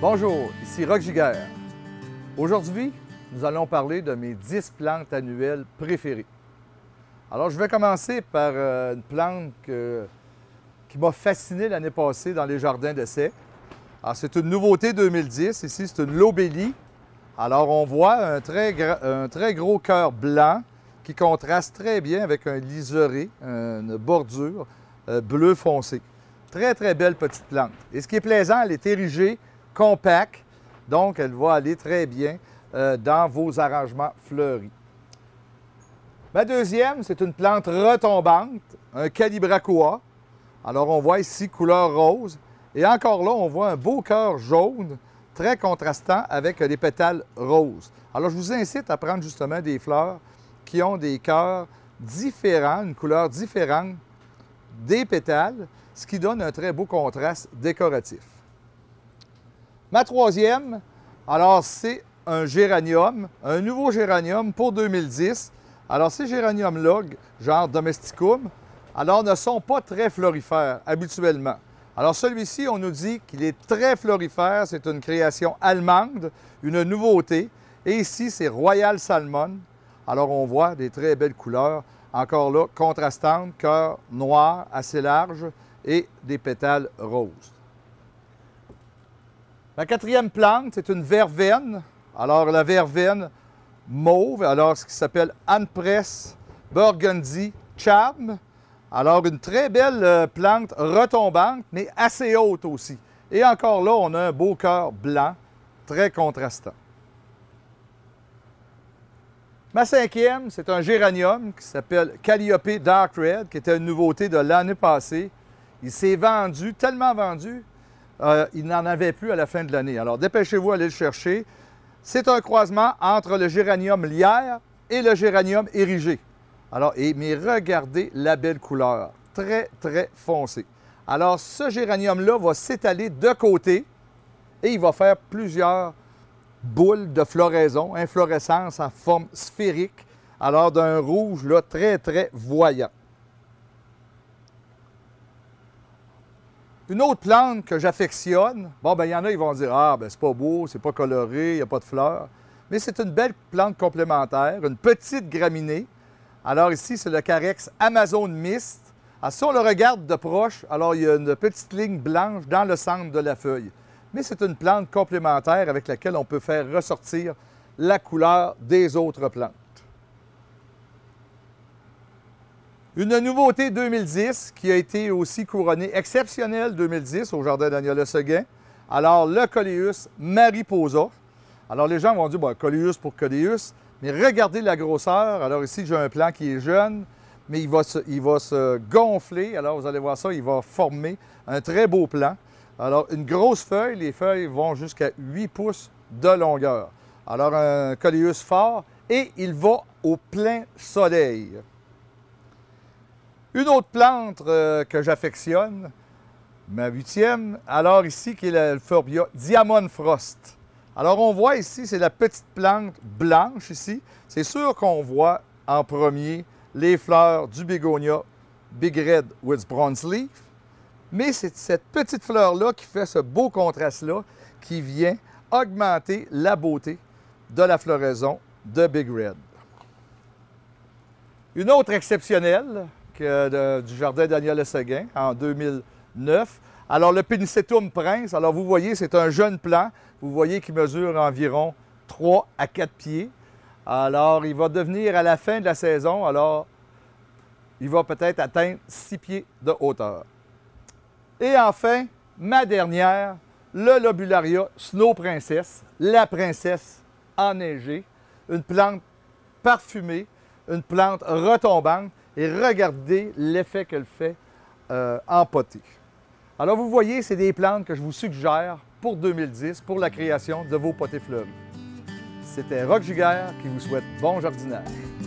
Bonjour, ici Rock Giguère. Aujourd'hui, nous allons parler de mes 10 plantes annuelles préférées. Alors, je vais commencer par euh, une plante qui m'a fasciné l'année passée dans les jardins d'essai. C'est une nouveauté 2010. Ici, c'est une lobélie. Alors, on voit un très, gros cœur blanc qui contraste très bien avec un liseré, une bordure euh, bleu foncé. Très, très belle petite plante. Et ce qui est plaisant, elle est érigée compact. Donc, elle va aller très bien euh, dans vos arrangements fleuris. Ma deuxième, c'est une plante retombante, un calibracoa. Alors, on voit ici couleur rose. Et encore là, on voit un beau cœur jaune, très contrastant avec les pétales roses. Alors, je vous incite à prendre justement des fleurs qui ont des cœurs différents, une couleur différente des pétales, ce qui donne un très beau contraste décoratif. Ma troisième, alors c'est un géranium, un nouveau géranium pour 2010. Alors ces géraniums-là, genre domesticum, alors ne sont pas très florifères habituellement. Alors celui-ci, on nous dit qu'il est très florifère, c'est une création allemande, une nouveauté. Et ici, c'est Royal Salmon. Alors on voit des très belles couleurs, encore là, contrastantes, cœur noir assez large et des pétales roses. La quatrième plante, c'est une verveine. Alors, la verveine mauve, alors ce qui s'appelle Anpresse, Burgundy, charm. Alors, une très belle euh, plante retombante, mais assez haute aussi. Et encore là, on a un beau cœur blanc, très contrastant. Ma cinquième, c'est un géranium qui s'appelle Calliope Dark Red, qui était une nouveauté de l'année passée. Il s'est vendu, tellement vendu, euh, il n'en avait plus à la fin de l'année. Alors dépêchez-vous allez le chercher. C'est un croisement entre le géranium lierre et le géranium érigé. Alors, et, mais regardez la belle couleur, très, très foncée. Alors, ce géranium-là va s'étaler de côté et il va faire plusieurs boules de floraison, inflorescence en forme sphérique, alors d'un rouge là, très, très voyant. Une autre plante que j'affectionne, bon, ben il y en a, ils vont dire Ah, ben c'est pas beau, c'est pas coloré, il n'y a pas de fleurs. Mais c'est une belle plante complémentaire, une petite graminée. Alors ici, c'est le Carex Amazon Mist. Alors, si on le regarde de proche, alors il y a une petite ligne blanche dans le centre de la feuille. Mais c'est une plante complémentaire avec laquelle on peut faire ressortir la couleur des autres plantes. Une nouveauté 2010 qui a été aussi couronnée exceptionnelle 2010 au Jardin Daniel Seguin. Alors, le coléus Mariposa. Alors, les gens vont dire, bon, Coleus pour Coleus, mais regardez la grosseur. Alors, ici, j'ai un plant qui est jeune, mais il va, se, gonfler. Alors, vous allez voir ça, il va former un très beau plant. Alors, une grosse feuille, les feuilles vont jusqu'à 8 pouces de longueur. Alors, un Coleus fort et il va au plein soleil. Une autre plante euh, que j'affectionne, ma huitième, alors ici, qui est la Furbia Diamond Frost. Alors, on voit ici, c'est la petite plante blanche ici. C'est sûr qu'on voit en premier les fleurs du bégonia Big Red with Bronze Leaf. Mais c'est cette petite fleur-là qui fait ce beau contraste-là qui vient augmenter la beauté de la floraison de Big Red. Une autre exceptionnelle, du jardin Daniel Seguin en 2009. Alors, le Penicetum prince, alors vous voyez, c'est un jeune plant. Vous voyez qu'il mesure environ 3 à 4 pieds. Alors, il va devenir à la fin de la saison, alors il va peut-être atteindre 6 pieds de hauteur. Et enfin, ma dernière, le Lobularia Snow Princess, la princesse enneigée, une plante parfumée, une plante retombante et regardez l'effet qu'elle fait euh, en potée. Alors, vous voyez, c'est des plantes que je vous suggère pour 2010 pour la création de vos potées fleuves. C'était Roc Juguère qui vous souhaite bon jardinage.